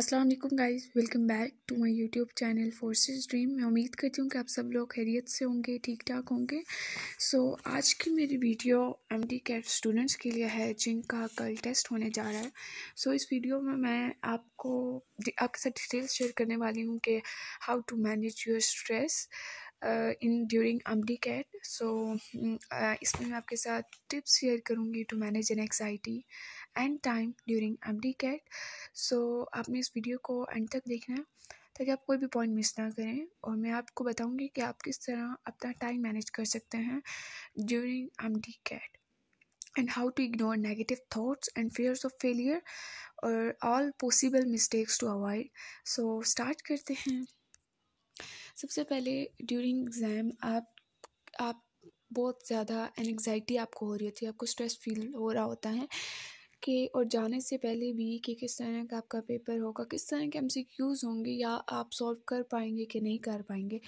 अस्सलाम वालेकुम guys welcome back to my YouTube channel forces dream मैं उम्मीद करती हूँ कि आप सब लोग खैरियत से होंगे ठीक ठाक होंगे सो so, आज की मेरी video M D CAT students के लिए है जिनका कल टेस्ट होने जा रहा है सो so, इस वीडियो में मैं आपको आपके साथ डिटेल्स शेयर करने वाली हूँ कि how to manage your stress in during the CAT so इसमें मैं आपके साथ टिप्स शेयर करूँगी to manage an anxiety and time during the CAT so आपने इस वीडियो को एंड तक देखना है ताकि आप कोई भी पॉइंट मिस ना करें और मैं आपको बताऊँगी कि आप किस तरह अपना टाइम मैनेज कर सकते हैं during the CAT and how to ignore negative thoughts and fears of failure or all possible mistakes to avoid so start karte hain सबसे पहले ड्यूरिंग एग्ज़ाम आप आप बहुत ज़्यादा एनग्जाइटी आपको हो रही होती है आपको स्ट्रेस फील हो रहा होता है कि और जाने से पहले भी कि किस तरह का आपका पेपर होगा किस तरह के एम होंगे या आप सॉल्व कर पाएंगे कि नहीं कर पाएंगे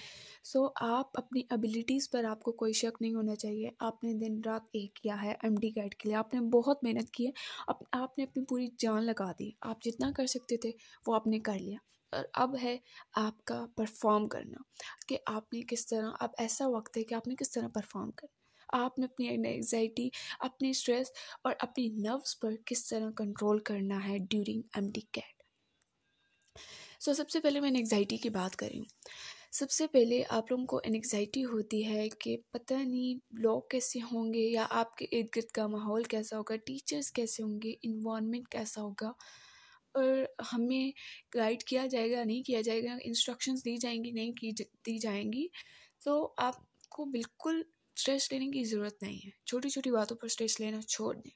सो so, आप अपनी एबिलिटीज़ पर आपको कोई शक नहीं होना चाहिए आपने दिन रात एक किया है एम डी गाइड के लिए आपने बहुत मेहनत की है अप, आपने अपनी पूरी जान लगा दी आप जितना कर सकते थे वो आपने कर लिया और अब है आपका परफॉर्म करना कि आपने किस तरह अब ऐसा वक्त है कि आपने किस तरह परफॉर्म करना आपने अपनी एग्जाइटी अपनी स्ट्रेस और अपनी नर्व्स पर किस तरह कंट्रोल करना है during M D CAT so सबसे पहले मैंने एग्जाइटी की बात करी सबसे पहले आप लोगों को एनग्जाइटी होती है कि पता नहीं लोग कैसे होंगे या आपके इर्द गिर्द का माहौल कैसा होगा टीचर्स कैसे होंगे इन्वामेंट कैसा होगा और हमें गाइड किया जाएगा नहीं किया जाएगा इंस्ट्रक्शंस दी जाएंगी नहीं की दी जाएंगी तो आपको बिल्कुल स्ट्रेस लेने की ज़रूरत नहीं है छोटी छोटी बातों पर स्ट्रेस लेना छोड़ दें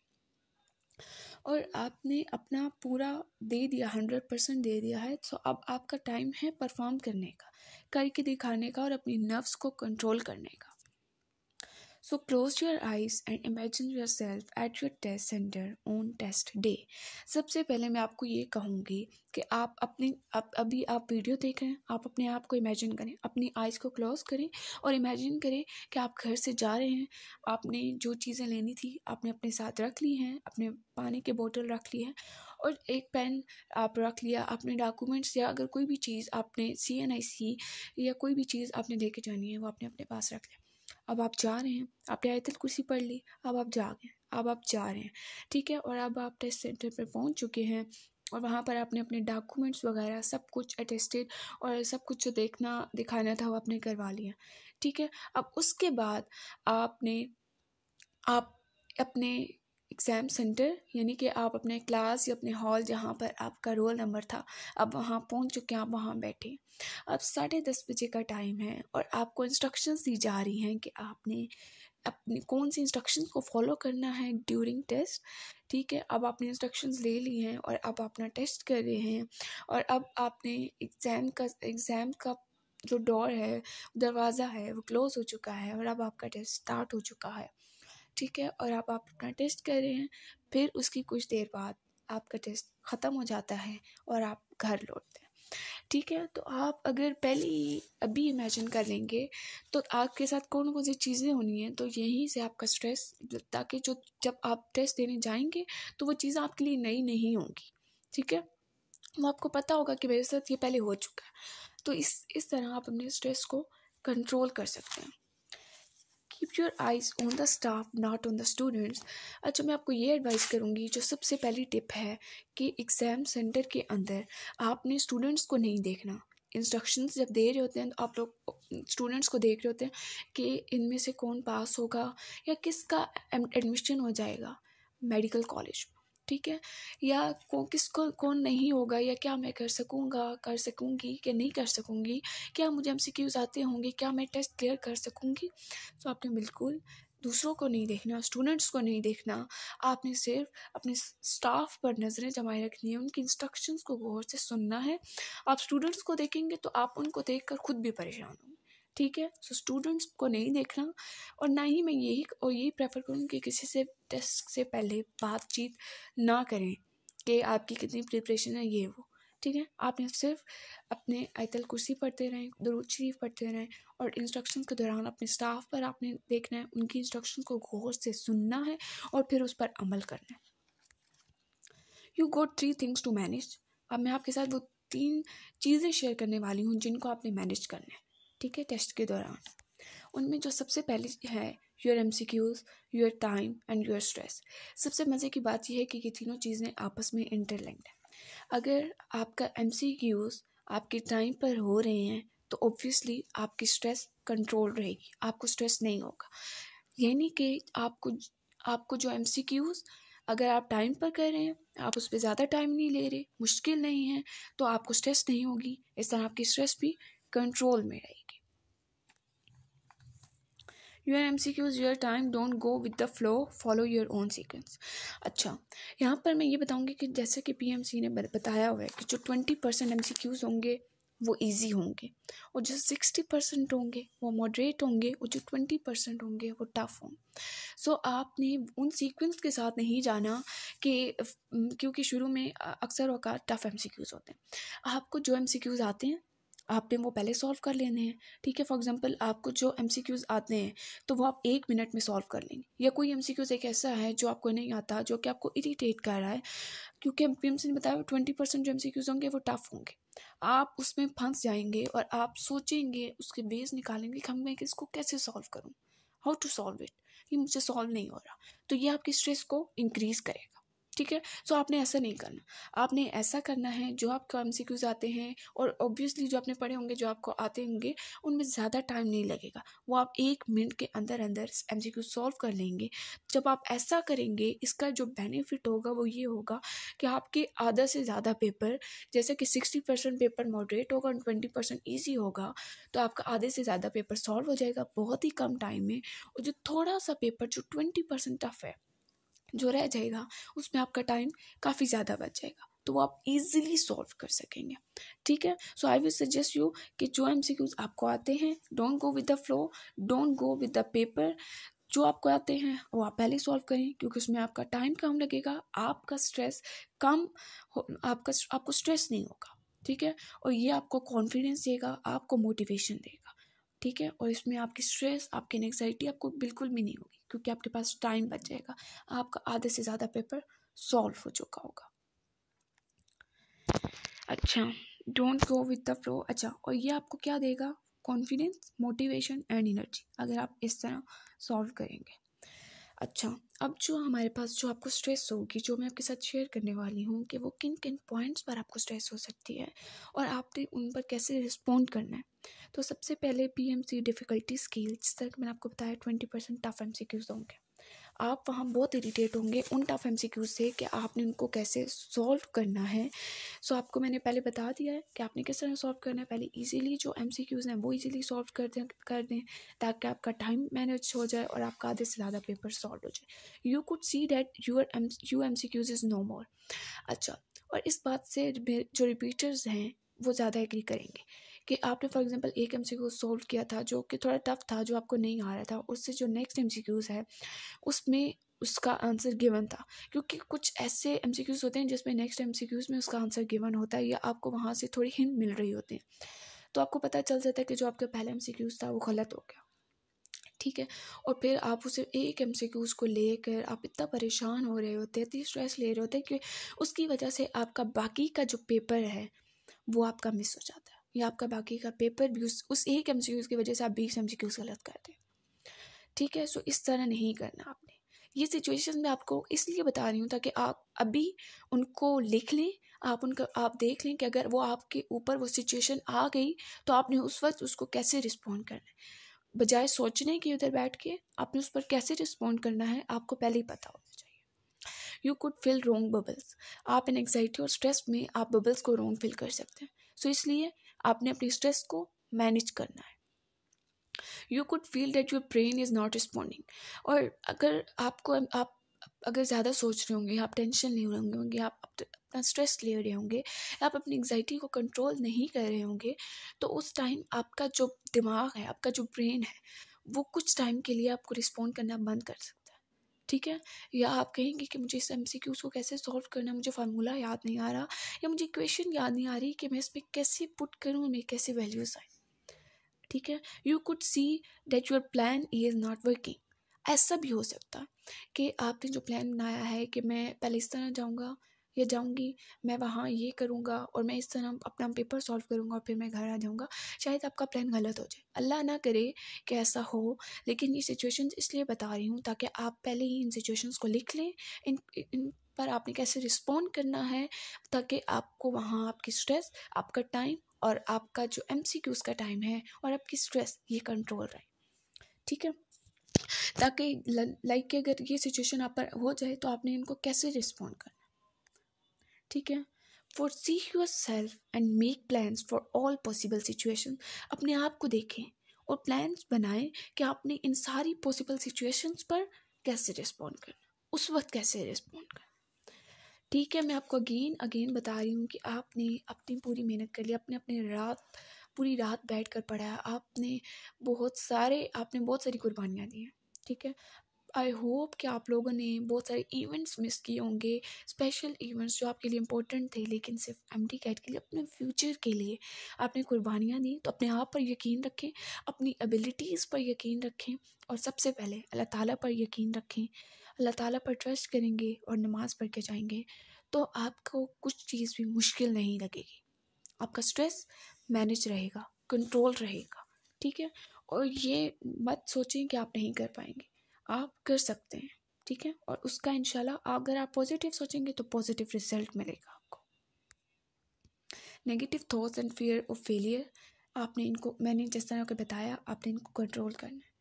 और आपने अपना पूरा दे दिया हंड्रेड परसेंट दे दिया है तो अब आपका टाइम है परफॉर्म करने का करके दिखाने का और अपनी नर्व्स को कंट्रोल करने का So close your eyes and imagine yourself at your test center on test day. सबसे पहले मैं आपको ये कहूँगी कि आप अपने अब अभी आप वीडियो देख रहे हैं आप अपने आप को इमेजिन करें अपनी आइज़ को क्लोज करें और इमेजिन करें कि आप घर से जा रहे हैं आपने जो चीज़ें लेनी थी आपने अपने साथ रख ली हैं अपने पानी के बोतल रख ली है और एक पेन आप रख लिया अपने डॉक्यूमेंट्स या अगर कोई भी चीज़ आपने सी एन आई सी या कोई भी चीज़ आपने लेके जानी है वो आपने अपने पास रख लिया अब आप जा रहे हैं आपने आयतल कुर्सी पढ़ ली अब आप जा गए अब आप जा रहे हैं ठीक है और अब आप टेस्ट सेंटर पर पहुँच चुके हैं और वहाँ पर आपने अपने डॉक्यूमेंट्स वगैरह सब कुछ अटेस्टेड और सब कुछ जो देखना दिखाना था वो आपने करवा लिया ठीक है अब उसके बाद आपने आप अपने एग्ज़ाम सेंटर यानी कि आप अपने क्लास या अपने हॉल जहाँ पर आपका रोल नंबर था अब वहाँ पहुँच चुके हैं आप वहाँ बैठे अब साढ़े दस बजे का टाइम है और आपको इंस्ट्रक्शंस दी जा रही हैं कि आपने अपनी कौन सी इंस्ट्रक्शन को फॉलो करना है ड्यूरिंग टेस्ट ठीक है अब आपने इंस्ट्रक्शंस ले ली हैं और अब अपना टेस्ट कर रहे हैं और अब आपने एग्ज़ाम का एग्ज़ाम का जो डोर है दरवाज़ा है वो क्लोज़ हो चुका है और अब आपका टेस्ट स्टार्ट हो चुका है ठीक है और आप अपना टेस्ट कर रहे हैं फिर उसकी कुछ देर बाद आपका टेस्ट ख़त्म हो जाता है और आप घर लौटते हैं ठीक है तो आप अगर पहले ही अभी इमेजिन कर लेंगे तो आपके साथ कौन कौन सी चीज़ें होनी हैं तो यहीं से आपका स्ट्रेस ताकि जो जब आप टेस्ट देने जाएंगे तो वो चीज़ आपके लिए नई नहीं होंगी ठीक है वो आपको पता होगा कि मेरे साथ ये पहले हो चुका है तो इस इस तरह आप अपने स्ट्रेस को कंट्रोल कर सकते हैं keep your eyes on the staff not on the students अच्छा मैं आपको ये एडवाइस करूँगी जो सबसे पहली टिप है कि एग्ज़ाम सेंटर के अंदर आपने स्टूडेंट्स को नहीं देखना इंस्ट्रक्शंस जब दे रहे होते हैं तो आप लोग स्टूडेंट्स को देख रहे होते हैं कि इनमें से कौन पास होगा या किसका एडमिशन हो जाएगा मेडिकल कॉलेज ठीक है या को किसको कौन नहीं होगा या क्या मैं कर सकूँगा कर सकूँगी कि नहीं कर सकूँगी क्या मुझे एम सी क्यूज़ आते होंगे क्या मैं टेस्ट क्लियर कर सकूँगी तो आपने बिल्कुल दूसरों को नहीं देखना स्टूडेंट्स को नहीं देखना आपने सिर्फ अपने स्टाफ पर नज़रें जमाए रखनी है उनकी इंस्ट्रक्शंस को गौर से सुनना है आप स्टूडेंट्स को देखेंगे तो आप उनको देखकर खुद भी परेशान होंगे ठीक है सो स्टूडेंट्स को नहीं देखना और ना ही मैं यही और यही प्रेफर करूँ कि किसी से टेस्ट से पहले बातचीत ना करें कि आपकी कितनी प्रिपरेशन है ये वो ठीक है आपने सिर्फ अपने आयतल कुर्सी पढ़ते रहें दरूद शरीफ पढ़ते रहें और इंस्ट्रक्शन के दौरान अपने स्टाफ पर आपने देखना है उनकी इंस्ट्रक्शन को गौर से सुनना है और फिर उस पर अमल करना है you got three things to manage अब मैं आपके साथ वो तीन चीज़ें शेयर करने वाली हूँ जिनको आपने मैनेज करना है ठीक है टेस्ट के दौरान उनमें जो सबसे पहले है your M C Qs your time and your stress सबसे मज़े की बात यह है कि ये तीनों चीज़ें आपस में इंटरलिंक्ड हैं अगर आपका एम सी क्यूज़ आपके टाइम पर हो रहे हैं तो ऑब्वियसली आपकी स्ट्रेस कंट्रोल रहेगी आपको स्ट्रेस नहीं होगा यानी कि आपको आपको जो एम सी क्यूज़ अगर आप टाइम पर कर रहे हैं आप उस पर ज़्यादा टाइम नहीं ले रहे मुश्किल नहीं है तो आपको स्ट्रेस नहीं होगी इस तरह आपकी स्ट्रेस भी कंट्रोल में रहेगी your M C Qs your time don't go with the flow follow your own sequence अच्छा यहाँ पर मैं ये बताऊँगी कि जैसे कि पी एम सी ने बताया हुआ है कि जो twenty percent M C Qs होंगे वो ईजी होंगे और जो सिक्सटी परसेंट होंगे वो मॉडरेट होंगे और जो ट्वेंटी परसेंट होंगे वो टफ होंगे सो आपने उन सीक्वेंस के साथ नहीं जाना कि क्योंकि शुरू में अक्सर वक्त टफ एम सी क्यूज़ होते हैं आपको जो एम सी क्यूज़ आते हैं आपने वो पहले सॉल्व कर लेने हैं ठीक है फॉर एग्जांपल आपको जो एम आते हैं तो वो आप एक मिनट में सॉल्व कर लेंगे या कोई एम एक ऐसा है जो आपको नहीं आता जो कि आपको इरीटेट कर रहा है क्योंकि एम ने बताया ट्वेंटी परसेंट जो एम होंगे वो टफ होंगे आप उसमें फंस जाएंगे और आप सोचेंगे उसके बेस निकालेंगे कि हम मैं इसको कैसे सॉल्व करूँ हाउ टू सॉल्व इट ये मुझे सॉल्व नहीं हो रहा तो ये आपकी स्ट्रेस को इंक्रीज़ करेगा ठीक है सो आपने ऐसा नहीं करना आपने ऐसा करना है जो आपको एम आते हैं और ऑब्वियसली जो आपने पढ़े होंगे जो आपको आते होंगे उनमें ज़्यादा टाइम नहीं लगेगा वो आप एक मिनट के अंदर अंदर एम सॉल्व कर लेंगे जब आप ऐसा करेंगे इसका जो बेनिफिट होगा वो ये होगा कि आपके आधा से ज़्यादा पेपर जैसे कि सिक्सटी परसेंट पेपर मॉडरेट होगा और ट्वेंटी परसेंट ईजी होगा तो आपका आधे से ज़्यादा पेपर सॉल्व हो जाएगा बहुत ही कम टाइम में और जो थोड़ा सा पेपर जो ट्वेंटी परसेंट टफ है जो रह जाएगा उसमें आपका टाइम काफ़ी ज़्यादा बच जाएगा तो वो आप इजीली सॉल्व कर सकेंगे ठीक है so I will suggest you कि जो एम आपको आते हैं don't go with the flow don't go with the paper जो आपको आते हैं वो आप पहले सॉल्व करें क्योंकि उसमें आपका टाइम कम लगेगा आपका स्ट्रेस कम आपका आपको स्ट्रेस नहीं होगा ठीक है और ये आपको कॉन्फिडेंस देगा आपको मोटिवेशन देगा ठीक है और इसमें आपकी स्ट्रेस आपकी एंग्जाइटी आपको बिल्कुल भी नहीं होगी क्योंकि आपके पास टाइम बच जाएगा आपका आधे से ज़्यादा पेपर सॉल्व हो चुका होगा अच्छा don't go with the flow अच्छा और ये आपको क्या देगा कॉन्फिडेंस मोटिवेशन एंड एनर्जी अगर आप इस तरह सॉल्व करेंगे अच्छा अब जो हमारे पास जो आपको स्ट्रेस होगी जो मैं आपके साथ शेयर करने वाली हूँ कि वो किन किन पॉइंट्स पर आपको स्ट्रेस हो सकती है और आपने उन पर कैसे रिस्पोंड करना है तो सबसे पहले पी एम सी डिफ़िकल्टी जिस तक मैंने आपको बताया twenty percent tough M C Qs होंगे आप वहाँ बहुत इरीटेट होंगे उन टफ एम सी क्यूज़ से कि आपने उनको कैसे सॉल्व करना है सो आपको मैंने पहले बता दिया है कि आपने किस तरह सॉल्व करना है पहले ईजिली जो एम सी क्यूज़ हैं वो ईजीली सॉल्व कर दें कर दें ताकि आपका टाइम मैनेज हो जाए और आपका आधे से ज़्यादा पेपर सॉल्व हो जाए you could see that your M you M C Qs is no more अच्छा और इस बात से जो रिपीटर्स हैं वो ज़्यादा एग्री करेंगे कि आपने फॉर एग्जांपल एक एम सॉल्व किया था जो कि थोड़ा टफ था जो आपको नहीं आ रहा था उससे जो नेक्स्ट एम है उसमें उसका आंसर गिवन था क्योंकि कुछ ऐसे एम होते हैं जिसमें नेक्स्ट एम में उसका आंसर गिवन होता है या आपको वहाँ से थोड़ी हिंट मिल रही होती है तो आपको पता चल जाता है कि जो आपका पहला एम था वो गलत हो गया ठीक है और फिर आप उसे एक एम को लेकर आप इतना परेशान हो रहे होते हैं इतनी स्ट्रेस ले रहे होते हैं कि उसकी वजह से आपका बाकी का जो पेपर है वो आपका मिस हो जाता है या आपका बाकी का पेपर भी उस उस एक एम की वजह से आप बीस एम गलत कर दें ठीक है सो इस तरह नहीं करना आपने ये सिचुएशन मैं आपको इसलिए बता रही हूँ ताकि आप अभी उनको लिख लें आप उनका आप देख लें कि अगर वो आपके ऊपर वो सिचुएशन आ गई तो आपने उस वक्त उसको कैसे रिस्पॉन्ड करना है बजाय सोचने के उधर बैठ के आपने उस पर कैसे रिस्पॉन्ड करना है आपको पहले ही पता होना चाहिए you could feel wrong bubbles आप इन एग्जाइटी और स्ट्रेस में आप बबल्स को रोंग फील कर सकते हैं सो so इसलिए आपने अपनी स्ट्रेस को मैनेज करना है you could feel that your brain is not responding और अगर आपको आप अगर ज़्यादा सोच रहे होंगे आप टेंशन ले रहे होंगे आप अपना स्ट्रेस ले रहे होंगे आप अपनी एग्जाइटी को कंट्रोल नहीं कर रहे होंगे तो उस टाइम आपका जो दिमाग है आपका जो ब्रेन है वो कुछ टाइम के लिए आपको रिस्पॉन्ड करना बंद कर सकता है ठीक है या आप कहेंगे कि मुझे इस एम सी क्यूज़ को कैसे सॉल्व करना है मुझे फार्मूला याद नहीं आ रहा या मुझे इक्वेशन याद नहीं आ रही कि मैं इसमें कैसे पुट करूँ मेरे कैसे वैल्यूज़ आए ठीक है you could see that your plan is not working ऐसा भी हो सकता है कि आपने जो प्लान बनाया है कि मैं पहले इस तरह जाऊँगा या जाऊँगी मैं वहाँ ये करूँगा और मैं इस तरह अपना पेपर सॉल्व करूँगा और फिर मैं घर आ जाऊँगा शायद आपका प्लान गलत हो जाए अल्लाह ना करे कि ऐसा हो लेकिन ये सिचुएशन इसलिए बता रही हूँ ताकि आप पहले ही इन सिचुएशंस को लिख लें इन इन पर आपने कैसे रिस्पॉन्ड करना है ताकि आपको वहाँ आपकी स्ट्रेस आपका टाइम और आपका जो एम सी क्यूज़ का टाइम है और आपकी स्ट्रेस ये कंट्रोल रहे ठीक है ताकि लाइक अगर ये सिचुएशन आप पर हो जाए तो आपने इनको कैसे रिस्पॉन्ड करना ठीक है for see yourself and make plan for all possible situation अपने आप को देखें और प्लान्स बनाएं कि आपने इन सारी पॉसिबल सिचुएशंस पर कैसे रिस्पॉन्ड करना उस वक्त कैसे रिस्पॉन्ड करना ठीक है मैं आपको अगेन अगेन बता रही हूँ कि आपने अपनी पूरी मेहनत कर ली अपने अपने रात पूरी रात बैठ कर पढ़ाया आपने बहुत सारे आपने बहुत सारी कुर्बानियाँ दी हैं ठीक है आई होप कि आप लोगों ने बहुत सारे इवेंट्स मिस किए होंगे स्पेशल इवेंट्स जो आपके लिए इंपॉर्टेंट थे लेकिन सिर्फ एम डी कैट के लिए अपने फ्यूचर के लिए आपने कुर्बानियाँ दी तो अपने आप पर यकीन रखें अपनी एबिलिटीज़ पर यकीन रखें और सबसे पहले अल्लाह ताला पर यकीन रखें अल्लाह ताला पर ट्रस्ट करेंगे और नमाज़ पढ़ के जाएंगे तो आपको कुछ चीज़ भी मुश्किल नहीं लगेगी आपका स्ट्रेस मैनेज रहेगा कंट्रोल रहेगा ठीक है और ये मत सोचें कि आप नहीं कर पाएंगे आप कर सकते हैं ठीक है और उसका इंशाल्लाह अगर आप पॉजिटिव सोचेंगे तो पॉजिटिव रिजल्ट मिलेगा आपको negative thoughts and fear of failure आपने इनको मैंने जिस तरह के बताया आपने इनको कंट्रोल करना है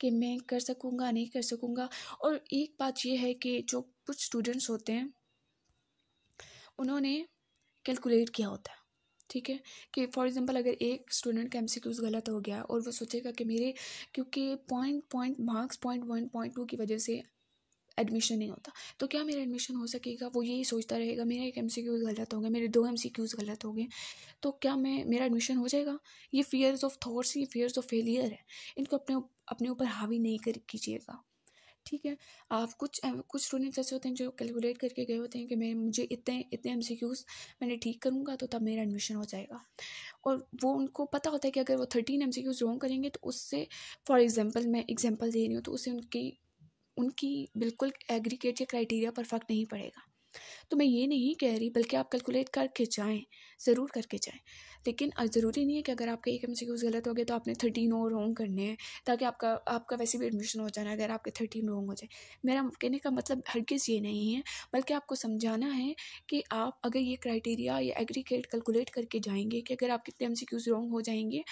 कि मैं कर सकूँगा नहीं कर सकूँगा और एक बात यह है कि जो कुछ स्टूडेंट्स होते हैं उन्होंने कैलकुलेट किया होता है ठीक है कि फॉर एग्जांपल अगर एक स्टूडेंट का एम गलत हो गया और वो सोचेगा कि मेरे क्योंकि point point marks point one point two की वजह से एडमिशन नहीं होता तो क्या मेरा एडमिशन हो सकेगा वो यही सोचता रहेगा मेरा एक एम गलत हो गया मेरे दो एम गलत हो गए तो क्या मैं मेरा एडमिशन हो जाएगा ये फियर्स ऑफ थॉट्स ये फियर्स ऑफ फेलियर है इनको अपने अपने ऊपर हावी नहीं कर कीजिएगा ठीक है आप कुछ कुछ स्टूडेंट्स ऐसे होते हैं जो कैलकुलेट करके गए होते हैं कि मैं मुझे इतने इतने एम मैंने ठीक करूँगा तो तब मेरा एडमिशन हो जाएगा और वो उनको पता होता है कि अगर वो thirteen M C Qs wrong करेंगे तो उससे फॉर एग्ज़ाम्पल मैं एग्ज़ाम्पल दे रही हूँ तो उससे उनकी उनकी बिल्कुल एग्रीकेट या क्राइटेरिया फ़र्क नहीं पड़ेगा तो मैं ये नहीं कह रही बल्कि आप कैलकुलेट करके जाएँ ज़रूर करके जाएँ लेकिन ज़रूरी नहीं है कि अगर आपके एक e एम गलत हो गए तो आपने थर्टीन और रॉन्ग करने हैं ताकि आपका आपका वैसे भी एडमिशन हो जाना अगर आपके थर्टीन रॉन्ग हो जाए मेरा कहने का मतलब हर किस ये नहीं है बल्कि आपको समझाना है कि आप अगर ये क्राइटेरिया या एग्रीकेट कैलकुलेट करके जाएंगे कि अगर आप कितने एम सी क्यूज़ रॉन्ग हो जाएंगे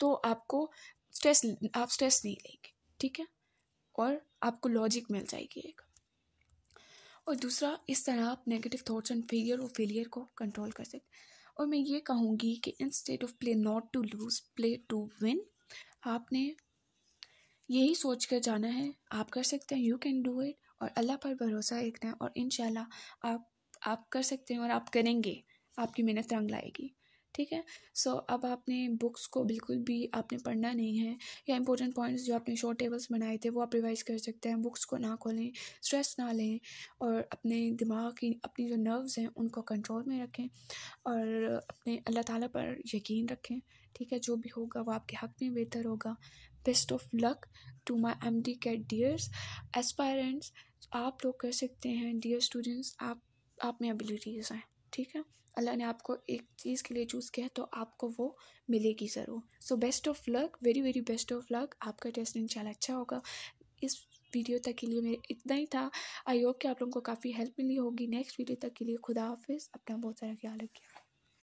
तो आपको स्ट्रेस आप स्ट्रेस नहीं लेंगे ठीक है और आपको लॉजिक मिल जाएगी एक और दूसरा इस तरह आप नेगेटिव थाट्स एंड फेलियर और फेलियर को कंट्रोल कर सकते और मैं ये कहूँगी कि in state of play not to lose play to win आपने यही सोच कर जाना है आप कर सकते हैं यू कैन डू इट और अल्लाह पर भरोसा रखना है और इन आप आप कर सकते हैं और आप करेंगे आपकी मेहनत रंग लाएगी ठीक है सो so, अब आपने बुक्स को बिल्कुल भी आपने पढ़ना नहीं है या इंपॉर्टेंट पॉइंट्स जो आपने शॉर्ट टेबल्स बनाए थे वो आप रिवाइज कर सकते हैं बुक्स को ना खोलें स्ट्रेस ना लें और अपने दिमाग की अपनी जो नर्व्स हैं उनको कंट्रोल में रखें और अपने अल्लाह ताला पर यकीन रखें ठीक है जो भी होगा वो आपके हक में बेहतर होगा best of luck to my M D CAT dears aspirants आप लोग कर सकते हैं डियर स्टूडेंट्स आप आप में एबिलिटीज़ हैं ठीक है अल्लाह ने आपको एक चीज़ के लिए चूज़ किया है तो आपको वो मिलेगी ज़रूर so best of luck very very best of luck आपका टेस्ट शाला अच्छा होगा इस वीडियो तक के लिए मेरे इतना ही था आई होप कि आप लोगों को काफ़ी हेल्प मिली होगी नेक्स्ट वीडियो तक के लिए खुदा हाफिज़ अपना बहुत सारा ख्याल रखिए